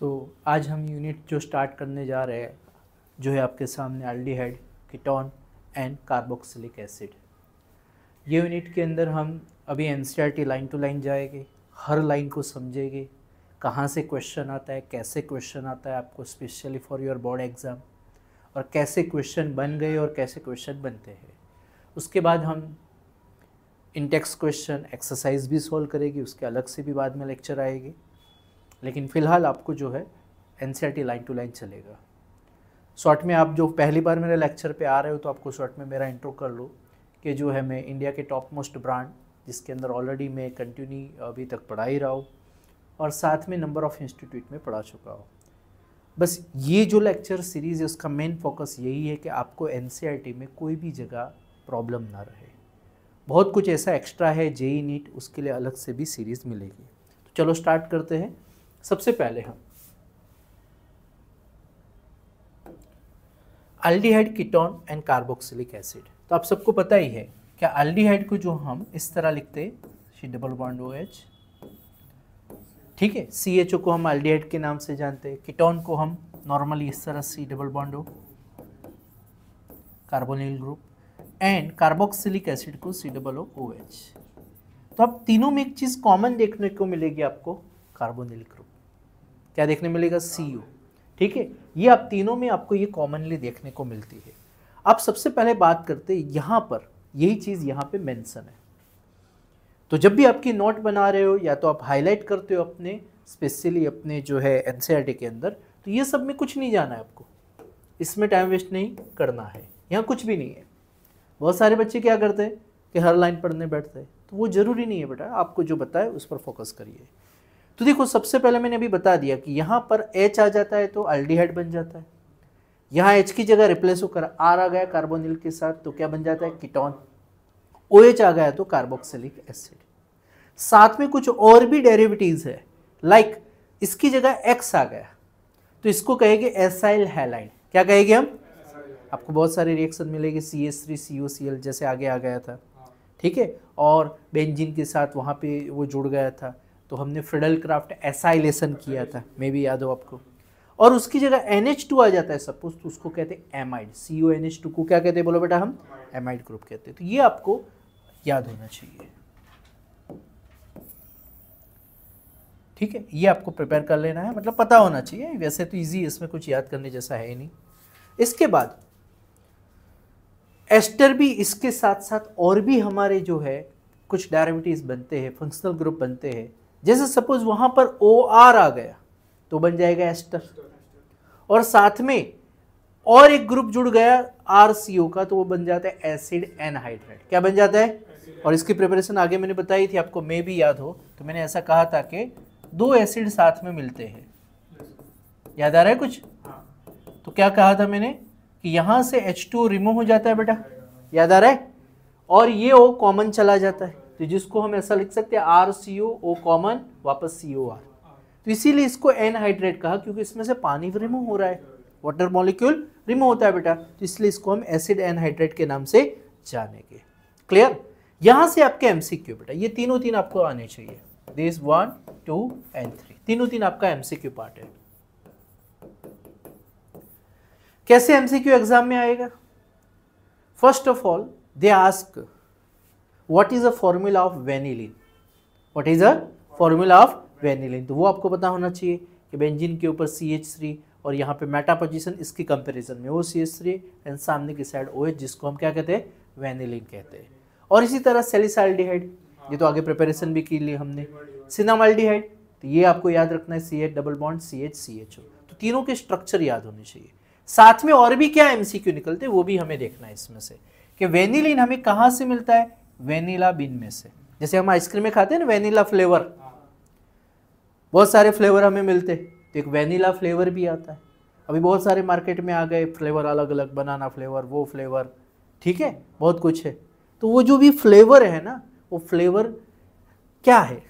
तो आज हम यूनिट जो स्टार्ट करने जा रहे हैं जो है आपके सामने aldehyde ketone and carboxylic acid ये यूनिट के अंदर हम अभी एन लाइन टू लाइन जाएंगे हर लाइन को समझेंगे कहाँ से क्वेश्चन आता है कैसे क्वेश्चन आता है आपको specially for your board exam और कैसे क्वेश्चन बन गए और कैसे क्वेश्चन बनते हैं उसके बाद हम इंटेक्स क्वेश्चन एक्सरसाइज भी सॉल्व करेगी उसके अलग से भी बाद में लेक्चर आएगी लेकिन फ़िलहाल आपको जो है एन लाइन टू लाइन चलेगा शॉर्ट में आप जो पहली बार मेरे लेक्चर पे आ रहे हो तो आपको शॉर्ट में मेरा इंट्रो कर लो कि जो है मैं इंडिया के टॉप मोस्ट ब्रांड जिसके अंदर ऑलरेडी मैं कंटिन्यू अभी तक पढ़ा ही रहा हूँ और साथ में नंबर ऑफ़ इंस्टीट्यूट में पढ़ा चुका हूँ बस ये जो लेक्चर सीरीज़ है उसका मेन फोकस यही है कि आपको एन e में कोई भी जगह प्रॉब्लम ना रहे बहुत कुछ ऐसा एक्स्ट्रा है जेई नीट e e उसके लिए अलग से भी सीरीज़ मिलेगी तो चलो स्टार्ट करते हैं सबसे पहले हम aldehyde ketone and carboxylic acid तो आप सबको पता ही है क्या अल्डीहाइड को जो हम इस तरह लिखते हैं डबल बॉन्ड ओ एच ठीक है सी एच ओ को हम अल्डीहाइड के नाम से जानते हैं कीटोन को हम नॉर्मली इस तरह C double bond O carbonyl group and carboxylic acid को C double O O H तो अब तीनों में एक चीज़ कॉमन देखने को मिलेगी आपको कार्बोनिल ग्रुप क्या देखने मिलेगा सी यू ठीक है ये आप तीनों में आपको ये कॉमनली देखने को मिलती है अब सबसे पहले बात करते हैं यहाँ पर यही चीज़ यहाँ पे मेंशन है तो जब भी आपकी नोट बना रहे हो या तो आप हाईलाइट करते हो अपने स्पेशली अपने जो है एन e के अंदर तो ये सब में कुछ नहीं जाना है आपको इसमें टाइम वेस्ट नहीं करना है यहाँ कुछ भी नहीं है बहुत सारे बच्चे क्या करते हैं कि हर लाइन पढ़ने बैठते हैं तो वो ज़रूरी नहीं है बेटा आपको जो बताए उस पर फोकस करिए तो देखो सबसे पहले मैंने अभी बता दिया कि यहाँ पर एच आ जाता है तो अल्डीहाइड बन जाता है यहाँ एच की जगह रिप्लेस होकर आर आ गया कार्बोनिल के साथ तो क्या बन जाता है कीटोन ओ एच आ गया तो कार्बोक्सिलिक एसिड साथ में कुछ और भी डेरिवेटिव्स है लाइक like, इसकी जगह एक्स आ गया तो इसको कहेंगे एसाइल हैलाइन क्या कहेंगे हम आपको बहुत सारे रिएक्शन मिलेंगे C S three C O C L जैसे आगे आ गया था ठीक है और बेंजिन के साथ वहाँ पे वो जुड़ गया था तो हमने फ्रिडल क्राफ्ट एसाइलेसन किया था मे भी याद हो आपको और उसकी जगह एन एच टू आ जाता है सपोज तो उसको कहते हैं amide C O N H two को क्या कहते हैं बोलो बेटा हम एमाइड ग्रुप कहते हैं तो ये आपको याद होना चाहिए ठीक है ये आपको प्रिपेयर कर लेना है मतलब पता होना चाहिए वैसे तो इजी इसमें कुछ याद करने जैसा है ही नहीं इसके बाद एस्टर भी इसके साथ साथ और भी हमारे जो है कुछ डायरेविटीज़ बनते हैं फंक्शनल ग्रुप बनते हैं जैसे सपोज वहां पर ओ आर आ गया तो बन जाएगा एस्टर और साथ में और एक ग्रुप जुड़ गया आर सी ओ का तो वो बन जाता है एसिड एनहाइड्रेट क्या बन जाता है और इसकी प्रिपरेशन आगे मैंने बताई थी आपको मे भी याद हो तो मैंने ऐसा कहा था कि दो एसिड साथ में मिलते हैं याद आ रहा है कुछ तो क्या कहा था मैंने कि यहां से H2 रिमूव हो जाता है बेटा याद आ रहा है और ये ओ कॉमन चला जाता है तो जिसको हम ऐसा लिख सकते हैं आर सी ओ ओ कॉमन वापस सी ओ आर तो इसीलिए इसको एन हाइड्रेट कहा क्योंकि इसमें से पानी रिमूव हो रहा है वाटर मॉलिक्यूल रिमूव होता है बेटा तो इसलिए इसको हम एसिड एन हाइड्रेट के नाम से जानेंगे क्लियर यहाँ से आपके एम बेटा ये तीनों तीन आपको आने चाहिए this one two and three तीनों तीन आपका एम पार्ट है कैसे एमसीक्यू एग्जाम में आएगा first of all they ask what is a formula of vanillin what is a formula of vanillin तो वो आपको पता होना चाहिए कि बेंजिन के ऊपर सी एच थ्री और यहाँ पे मेटा पोजिशन इसकी कंपेरिजन में वो सी एच थ्री एंड सामने की साइड ओ एच जिसको हम क्या कहते हैं वेनिलिन कहते हैं और इसी तरह सेलिसाल्डिहाइड ये तो आगे प्रिपेरेशन भी की ली हमने सिनामाल्डिहाइड तो ये आपको याद रखना है C H double bond C H C H O तो तीनों के स्ट्रक्चर याद होने चाहिए साथ में और भी क्या एम सी क्यू निकलते वो भी हमें देखना है इसमें से कि वेनिलिन हमें कहाँ से मिलता है वेनिला बिन में से जैसे हम आइसक्रीम में खाते हैं ना वेनिला फ्लेवर बहुत सारे फ्लेवर हमें मिलते तो एक वेनिला फ्लेवर भी आता है अभी बहुत सारे मार्केट में आ गए फ्लेवर अलग अलग बनाना फ्लेवर वो फ्लेवर ठीक है बहुत कुछ है तो वो जो भी फ्लेवर है ना वो फ्लेवर क्या है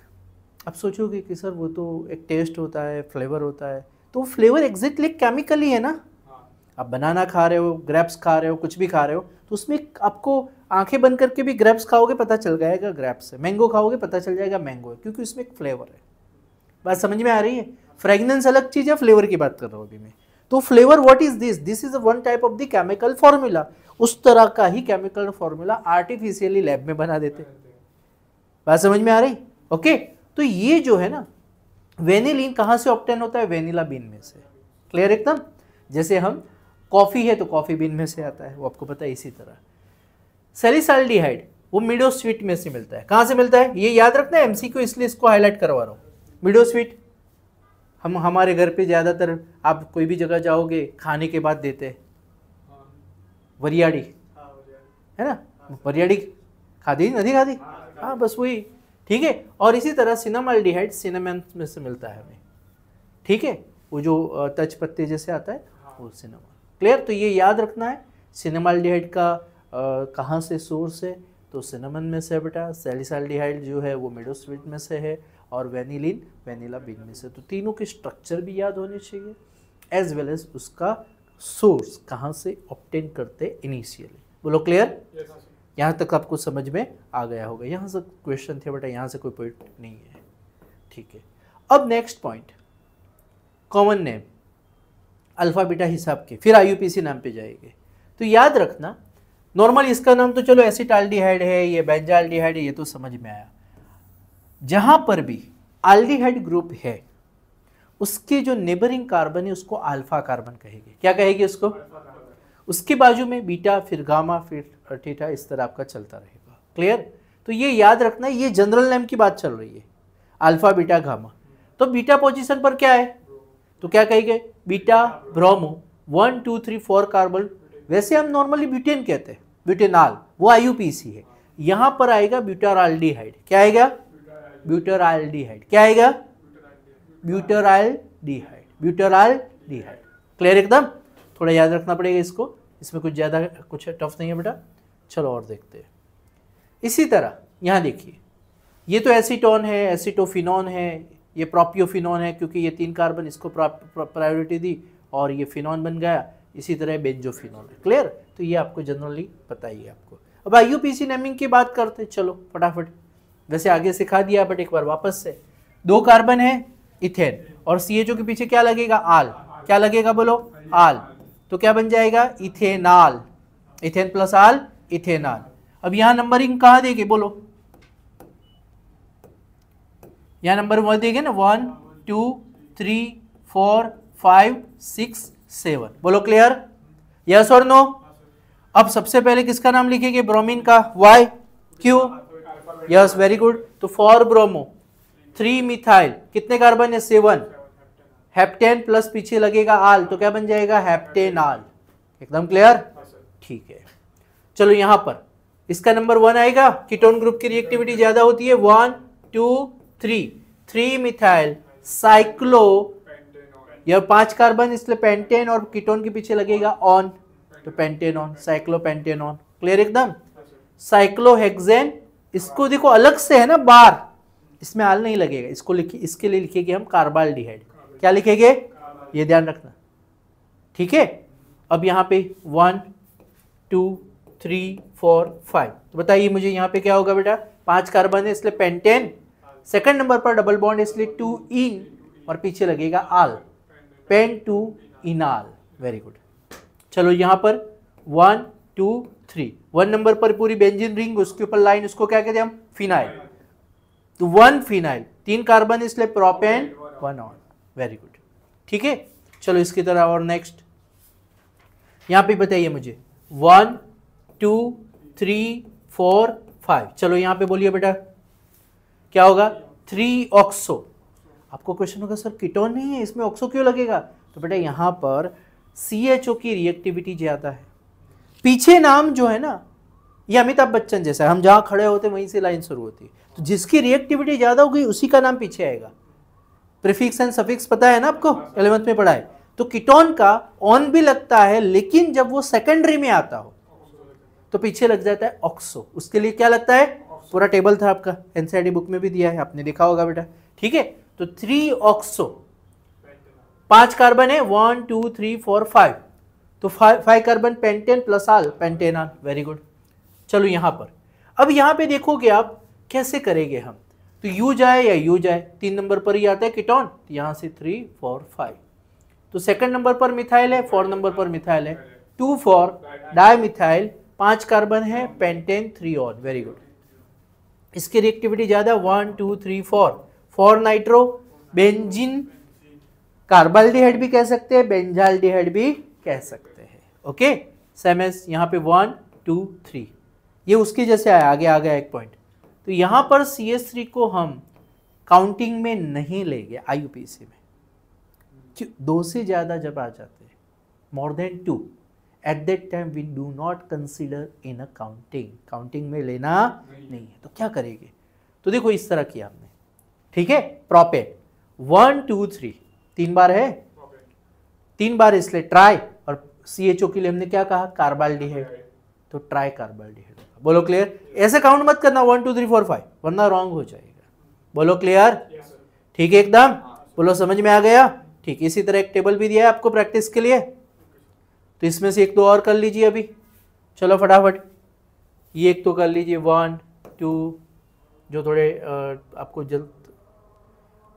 आप सोचोगे कि सर वो तो एक टेस्ट होता है फ्लेवर होता है तो वो फ्लेवर एग्जैक्टली केमिकली है ना हाँ। आप बनाना खा रहे हो ग्रेप्स खा रहे हो कुछ भी खा रहे हो तो उसमें आपको आंखें बंद करके भी ग्रेप्स खाओगे पता चल जाएगा ग्रेप्स है मैंगो खाओगे पता चल जाएगा मैंगो है क्योंकि उसमें एक फ्लेवर है बात समझ में आ रही है फ्रेगनेंस अलग चीज़ है फ्लेवर की बात कर रहा हूँ अभी मैं तो flavour what is this this is one type of the chemical formula उस तरह का ही केमिकल फॉर्मूला आर्टिफिशियली लैब में बना देते बात समझ में आ रही ओके तो ये जो है ना वेनिलीन कहाँ से ऑप्टेन होता है वेनिला बीन में से क्लियर एकदम जैसे हम कॉफ़ी है तो कॉफ़ी बीन में से आता है वो आपको पता है इसी तरह सेलिसाल्डिहाइड वो मिडोस्वीट में से मिलता है कहाँ से मिलता है ये याद रखना है एमसीक्यू इसलिए इसको हाईलाइट करवा रहा हूँ मिडोस्वीट हम हमारे घर पे ज़्यादातर आप कोई भी जगह जाओगे खाने के बाद देते हैं वरियाड़ी है ना वरियाड़ी खाती नहीं दी हाँ बस वही ठीक है और इसी तरह सिनामाल्डिहाइड सिनेमन में से मिलता है हमें ठीक है वो जो तज पत्ते जैसे आता है वो सिनेमा क्लियर तो ये याद रखना है सिनेमाल्डिहाइड का कहाँ से सोर्स है तो सिनेमन में से बेटा सेलिसाइल जो है वो मेडोस्वीट में से है और वेनिलिन वेनिला बीन में से तो तीनों के स्ट्रक्चर भी याद होने चाहिए एज वेल एज उसका सोर्स कहाँ से ऑप्टेन करते इनिशियली बोलो क्लियर यहाँ तक आपको समझ में आ गया होगा यहाँ से क्वेश्चन थे बेटा यहाँ से कोई पॉइंट नहीं है ठीक है अब next point common name alpha beta हिसाब के फिर आई नाम पे जाएंगे तो याद रखना नॉर्मल इसका नाम तो चलो एसिटाल्डिहाइड है ये बेंजाल्डिहाइड है ये तो समझ में आया जहां पर भी आल्डिहाइड ग्रुप है उसके जो नेबरिंग कार्बन है उसको अल्फा कार्बन कहेगी क्या कहेगी उसको उसके बाजू में बीटा फिर गामा फिर थीटा इस तरह आपका चलता रहेगा क्लियर तो ये याद रखना ये जनरल नेम की बात चल रही है अल्फा बीटा गामा तो बीटा पोजीशन पर क्या है तो क्या कहेंगे beta bromo one two three four carbon वैसे हम नॉर्मली ब्यूटेन कहते हैं ब्यूटेनॉल वो आई है यहाँ पर आएगा ब्यूटाराल्डिहाइड क्या आएगा ब्यूटाराल्डिहाइड क्या आएगा ब्यूटाराल्डिहाइड ब्यूटाराल्डिहाइड क्लियर एकदम थोड़ा याद रखना पड़ेगा इसको इसमें कुछ ज़्यादा कुछ टफ नहीं है बेटा चलो और देखते हैं इसी तरह यहाँ देखिए ये तो एसीटोन है एसीटोफिनोन है ये प्रोपियोफिनोन है क्योंकि ये तीन कार्बन इसको प्रायोरिटी दी और ये फिनोन बन गया इसी तरह बेंजोफिनॉल क्लियर तो ये आपको जनरली पता ही है आपको अब आई नेमिंग की बात करते हैं चलो फटाफट वैसे आगे सिखा दिया बट एक बार वापस से दो कार्बन है इथेन और सी के पीछे क्या लगेगा आल क्या लगेगा बोलो आल तो क्या बन जाएगा ethanal ethane plus al ethanal अब यहां नंबरिंग कहा देगी बोलो यहां नंबर वो देंगे ना one two three four five six seven बोलो क्लियर यस और नो अब सबसे पहले किसका नाम लिखेंगे ब्रोमीन का Y Q yes very good तो फॉर ब्रोमो थ्री मिथाइल कितने कार्बन है सेवन हेप्टेन प्लस पीछे लगेगा आल तो क्या बन जाएगा हेप्टेन आल एकदम क्लियर ठीक है चलो यहां पर इसका नंबर वन आएगा कीटोन ग्रुप की रिएक्टिविटी ज्यादा होती है one two three three methyl cyclo यह पांच कार्बन इसलिए पेंटेन और कीटोन के पीछे लगेगा ऑन तो pentane one cyclo pentane one clear एकदम साइक्लोहेक्सेन इसको देखो अलग से है ना बार इसमें आल नहीं लगेगा इसको लिखी इसके लिए लिखेगी हम कार्बाल डिहाइड क्या लिखेंगे ये ध्यान रखना ठीक है अब यहाँ पे one two three four five तो बताइए मुझे यहाँ पे क्या होगा बेटा पांच कार्बन है इसलिए पेंटेन सेकंड नंबर पर डबल बॉन्ड इसलिए टू इन और पीछे लगेगा al pent two enal very good चलो यहां पर one two three one number पर पूरी बेंजिन रिंग उसके ऊपर लाइन उसको क्या कहते हैं हम फिनाइल तो वन फिनाइल तीन कार्बन इसलिए propane one one very good ठीक है चलो इसकी तरह और नेक्स्ट यहां पे बताइए मुझे one two three four five चलो यहां पे बोलिए बेटा क्या होगा थ्री ऑक्सो आपको क्वेश्चन होगा सर कीटोन नहीं है इसमें ऑक्सो क्यों लगेगा तो बेटा यहाँ पर सी एच ओ की रिएक्टिविटी ज़्यादा है पीछे नाम जो है ना ये अमिताभ बच्चन जैसा है हम जहाँ खड़े होते वहीं से लाइन शुरू होती है तो जिसकी रिएक्टिविटी ज़्यादा होगी उसी का नाम पीछे आएगा प्रिफिक्स एंड सफिक्स पता है ना आपको एलेवंथ में पढ़ा है तो कीटोन का ऑन भी लगता है लेकिन जब वो सेकेंडरी में आता हो तो पीछे लग जाता है ऑक्सो उसके लिए क्या लगता है पूरा टेबल था आपका एनसीआर बुक e में भी दिया है आपने देखा होगा बेटा ठीक है तो थ्री ऑक्सो पांच कार्बन है one two three four five तो five five carbon pentane plus al al very good चलो यहां पर अब यहां पे देखोगे आप कैसे करेंगे हम तो यू जाए या यू जाए तीन नंबर पर ही आता है किटॉन तो यहां से थ्री फोर फाइव तो सेकंड नंबर पर मिथाइल है फोर नंबर पर मिथाइल है टू फोर डाई मिथाइल पांच कार्बन है pentane three one very good इसकी रिएक्टिविटी ज़्यादा one two three four four nitro benzene carbaldehyde भी कह सकते हैं बेंजाल्डिहाइड भी कह सकते हैं ओके सेमेस यहाँ पे वन टू थ्री ये उसके जैसे आया आगे आ गया एक पॉइंट तो यहाँ पर सी एस थ्री को हम काउंटिंग में नहीं लेंगे आई यू पी सी में दो से ज़्यादा जब आ जाते हैं more than two at that time we do not consider in a counting counting में लेना नहीं है तो क्या करेंगे तो देखो इस तरह किया हमने ठीक है प्रॉपे वन टू थ्री तीन बार है तीन बार इसलिए ट्राई और सी एच ओ के लिए हमने क्या कहा कार्बाल्डिहाइड तो ट्राई कार्बाल्डिहाइड बोलो क्लियर ऐसे काउंट मत करना one two three four five वरना रॉन्ग हो जाएगा बोलो क्लियर ठीक है एकदम हाँ, बोलो समझ में आ गया ठीक इसी तरह एक टेबल भी दिया है आपको प्रैक्टिस के लिए तो इसमें से एक दो और कर लीजिए अभी चलो फटाफट ये एक तो कर लीजिए वन टू जो थोड़े आपको जल्द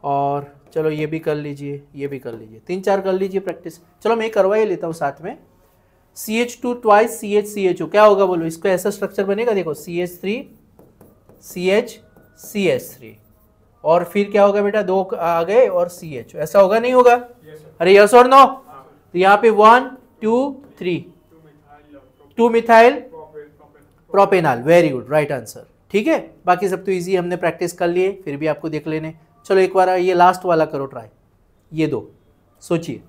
और चलो ये भी कर लीजिए ये भी कर लीजिए तीन चार कर लीजिए प्रैक्टिस चलो मैं करवा ही लेता हूँ साथ में C H two twice C H C H O क्या होगा बोलो इसको ऐसा स्ट्रक्चर बनेगा देखो C H three C H C H three और फिर क्या होगा बेटा दो आ गए और सी एच ओ ऐसा होगा नहीं होगा yes, अरे यस और नो तो यहाँ पे one two three two methyl propanal very good right answer ठीक है बाकी सब तो इजी हमने प्रैक्टिस कर लिए फिर भी आपको देख लेने चलो एक बार ये लास्ट वाला करो ट्राई ये दो सोचिए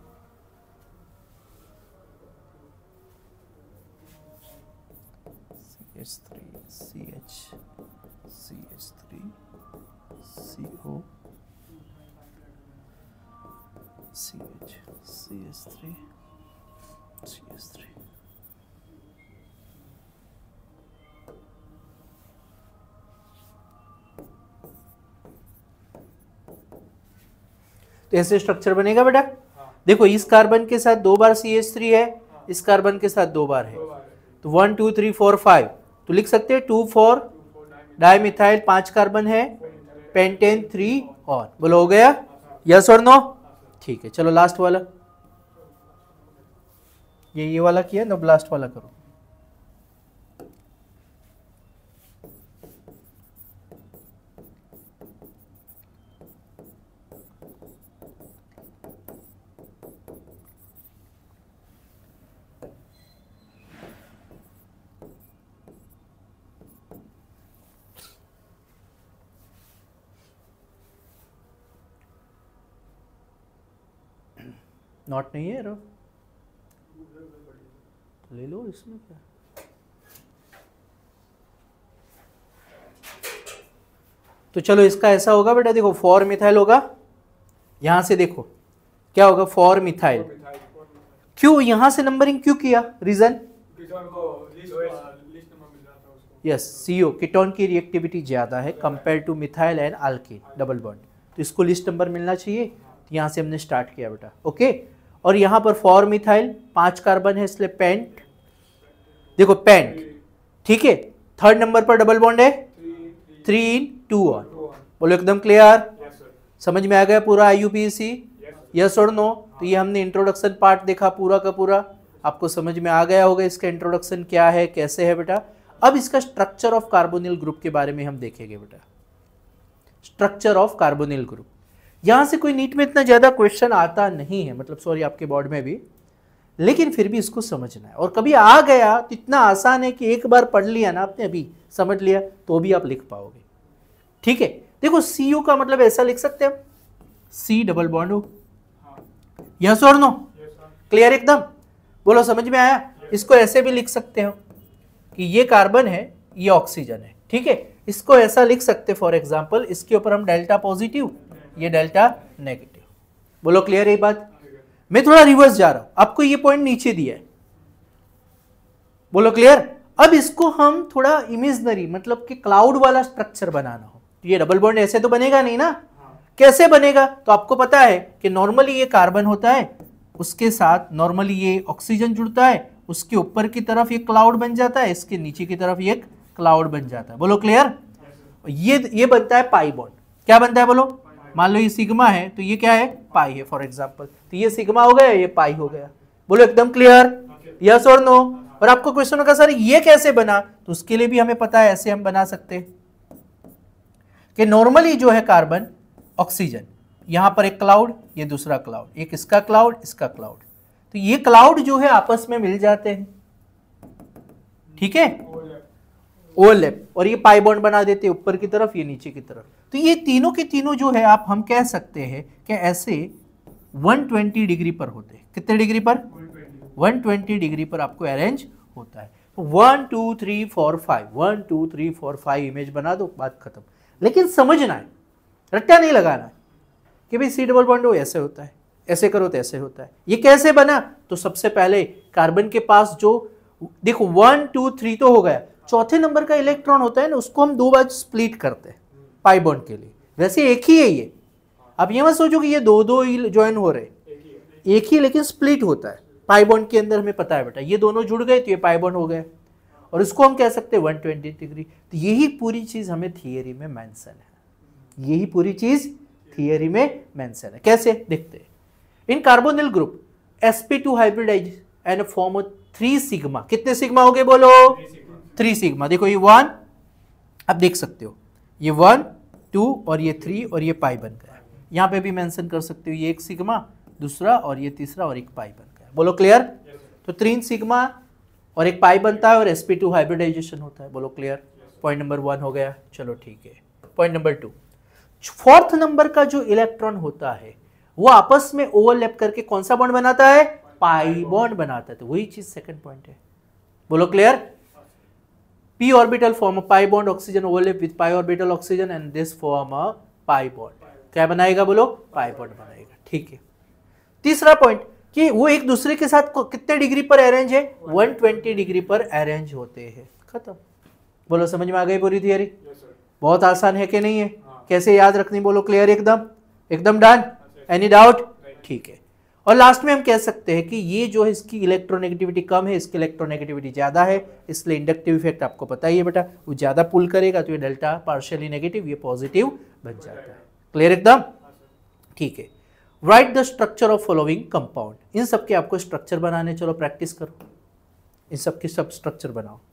ऐसे स्ट्रक्चर बनेगा बेटा देखो इस कार्बन के साथ दो बार सी एच थ्री है इस कार्बन के साथ दो बार है तो one two three four five तो लिख सकते हैं टू फोर डाई मिथाइल पांच कार्बन है पेंटेन थ्री और बोलो हो गया यस और नो ठीक है चलो लास्ट वाला ये ये वाला किया नो लास्ट वाला करो नॉट नहीं है रो ले लो इसमें क्या तो चलो इसका ऐसा होगा बेटा देखो फॉर मिथाइल होगा यहां से देखो क्या होगा फॉर मिथाइल क्यों यहां से नंबरिंग क्यों किया रीजन यस सीओ किटोन की रिएक्टिविटी ज्यादा है compare to methyl and alkene double bond तो इसको लिस्ट नंबर मिलना चाहिए तो यहां से हमने स्टार्ट किया बेटा ओके और यहाँ पर फॉर मिथाइल पांच कार्बन है इसलिए पेंट देखो पेंट ठीक है थर्ड नंबर पर डबल बॉन्ड है थ्री इन टू ऑन बोलो एकदम क्लियर समझ में आ गया पूरा I U P C yes और नो तो ये हमने इंट्रोडक्शन पार्ट देखा पूरा का पूरा आपको समझ में आ गया होगा इसका इंट्रोडक्शन क्या है कैसे है बेटा अब इसका स्ट्रक्चर ऑफ कार्बोनिल ग्रुप के बारे में हम देखेंगे बेटा स्ट्रक्चर ऑफ कार्बोनिल ग्रुप यहाँ से कोई नीट में इतना ज़्यादा क्वेश्चन आता नहीं है मतलब सॉरी आपके बोर्ड में भी लेकिन फिर भी इसको समझना है और कभी आ गया तो इतना आसान है कि एक बार पढ़ लिया ना आपने अभी समझ लिया तो भी आप लिख पाओगे ठीक है देखो सी यू का मतलब ऐसा लिख सकते हैं सी डबल बॉन्ड यहां यस और नो क्लियर एकदम बोलो समझ में आया इसको ऐसे भी लिख सकते हो कि ये कार्बन है ये ऑक्सीजन है ठीक है इसको ऐसा लिख सकते फॉर एग्जाम्पल इसके ऊपर हम डेल्टा पॉजिटिव ये डेल्टा नेगेटिव बोलो क्लियर है बात मैं थोड़ा रिवर्स जा रहा हूं आपको ये पॉइंट नीचे दिया है बोलो क्लियर अब इसको हम थोड़ा इमेजनरी मतलब कि क्लाउड वाला स्ट्रक्चर बनाना हो तो ये डबल बॉन्ड ऐसे तो बनेगा नहीं ना कैसे बनेगा तो आपको पता है कि नॉर्मली ये कार्बन होता है उसके साथ नॉर्मली ये ऑक्सीजन जुड़ता है उसके ऊपर की तरफ ये क्लाउड बन जाता है इसके नीचे की तरफ ये क्लाउड बन जाता है बोलो क्लियर ये ये बनता है पाई बॉन्ड क्या बनता है बोलो मान लो ये सिग्मा है तो ये क्या है पाई है फॉर एग्जाम्पल तो ये सिग्मा हो गया ये पाई हो गया बोलो एकदम क्लियर यस और नो और आपको क्वेश्चन होगा सर ये कैसे बना तो उसके लिए भी हमें पता है ऐसे हम बना सकते कि नॉर्मली जो है कार्बन ऑक्सीजन यहां पर एक क्लाउड ये दूसरा क्लाउड एक इसका क्लाउड इसका क्लाउड तो ये क्लाउड जो है आपस में मिल जाते हैं ठीक है ओवरलैप और ये पाई बॉन्ड बना देते हैं ऊपर की तरफ ये नीचे की तरफ तो ये तीनों के तीनों जो है आप हम कह सकते हैं कि ऐसे 120 डिग्री पर होते हैं कितने डिग्री पर 120 डिग्री पर आपको अरेंज होता है one two three four five one two three four five image बना दो बात खत्म लेकिन समझना है रट्टा नहीं लगाना है कि भाई सी डबल बॉन्ड हो ऐसे होता है ऐसे करो तो ऐसे होता है ये कैसे बना तो सबसे पहले कार्बन के पास जो देखो वन टू थ्री तो हो गया चौथे नंबर का इलेक्ट्रॉन होता है ना उसको हम दो बार स्प्लिट करते हैं पाई बॉन्ड के लिए वैसे एक ही है ये अब ये मत सोचो कि ये दो दो ज्वाइन हो रहे हैं एक ही लेकिन स्प्लिट होता है पाई बॉन्ड के अंदर हमें पता है बेटा ये दोनों जुड़ गए तो ये पाई बॉन्ड हो गए और इसको हम कह सकते हैं 120 डिग्री तो यही पूरी चीज़ हमें थियोरी में मेंशन है यही पूरी चीज़ थियोरी में मेंशन है कैसे देखते हैं इन carbonyl group sp2 hybridize and form three sigma कितने सिग्मा हो गए बोलो थ्री सिग्मा देखो ये वन आप देख सकते हो ये वन टू और ये थ्री और ये पाई बन गया यहाँ पे भी मेंशन कर सकते हो ये एक सिग्मा दूसरा और ये तीसरा और एक पाई बन गया बोलो क्लियर तो तीन सिग्मा और एक पाई बनता है और sp2 पी हाइब्रिडाइजेशन होता है बोलो क्लियर पॉइंट नंबर वन हो गया चलो ठीक है point number two fourth number का जो इलेक्ट्रॉन होता है वो आपस में ओवरलैप करके कौन सा बॉन्ड बनाता है पाई बॉन्ड बनाता है तो वही चीज सेकंड पॉइंट है बोलो clear p orbital form a pi bond oxygen overlap with pi orbital oxygen and this form a pi bond क्या बनाएगा बोलो pi bond बनाएगा ठीक है तीसरा पॉइंट कि वो एक दूसरे के साथ कितने डिग्री पर अरेंज है 120 डिग्री पर अरेंज होते हैं खत्म बोलो समझ में आ गई पूरी थियरी yes, बहुत आसान है कि नहीं है हाँ। कैसे याद रखनी बोलो क्लियर एकदम एकदम डन एनी डाउट ठीक है और लास्ट में हम कह सकते हैं कि ये जो है इसकी इलेक्ट्रोनेगेटिविटी कम है इसकी इलेक्ट्रोनेगेटिविटी ज़्यादा है इसलिए इंडक्टिव इफेक्ट आपको पता ही है बेटा वो ज़्यादा पुल करेगा तो ये डेल्टा पार्शियली नेगेटिव ये पॉजिटिव बन जाता है क्लियर एकदम ठीक है right the structure of following compound इन सब के आपको स्ट्रक्चर बनाने चलो प्रैक्टिस करो इन सब के सब स्ट्रक्चर बनाओ